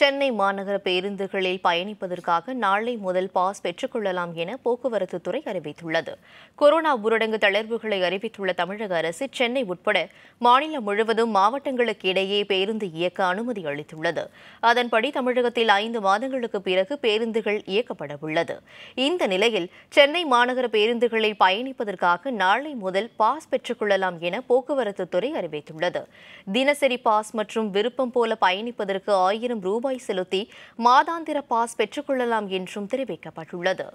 சென்னை மாநகர பேருந்துகளில் பயணிப்பதற்காக நாளை முதல் பாஸ் பெற்றுக்கொள்ளலாம் என போக்குவரத்துத்துறை அறிவித்துள்ளது கொரோனா ஊரடங்கு தளர்வுகளை அறிவித்துள்ள தமிழக அரசு சென்னை உட்பட மாநிலம் முழுவதும் மாவட்டங்களுக்கு இடையே பேருந்து இயக்க அனுமதி அளித்துள்ளது அதன்படி தமிழகத்தில் ஐந்து மாதங்களுக்கு பிறகு பேருந்துகள் இயக்கப்பட உள்ளது இந்த நிலையில் சென்னை மாநகர பேருந்துகளில் பயணிப்பதற்காக நாளை முதல் பாஸ் பெற்றுக்கொள்ளலாம் என போக்குவரத்துத்துறை அறிவித்துள்ளது தினசரி பாஸ் மற்றும் விருப்பம் போல பயணிப்பதற்கு ஆயிரம் ரூபாய் ரூபாய் செலுத்தி மாதாந்திர பாஸ் பெற்றுக்கொள்ளலாம் என்றும் தெரிவிக்கப்பட்டுள்ளது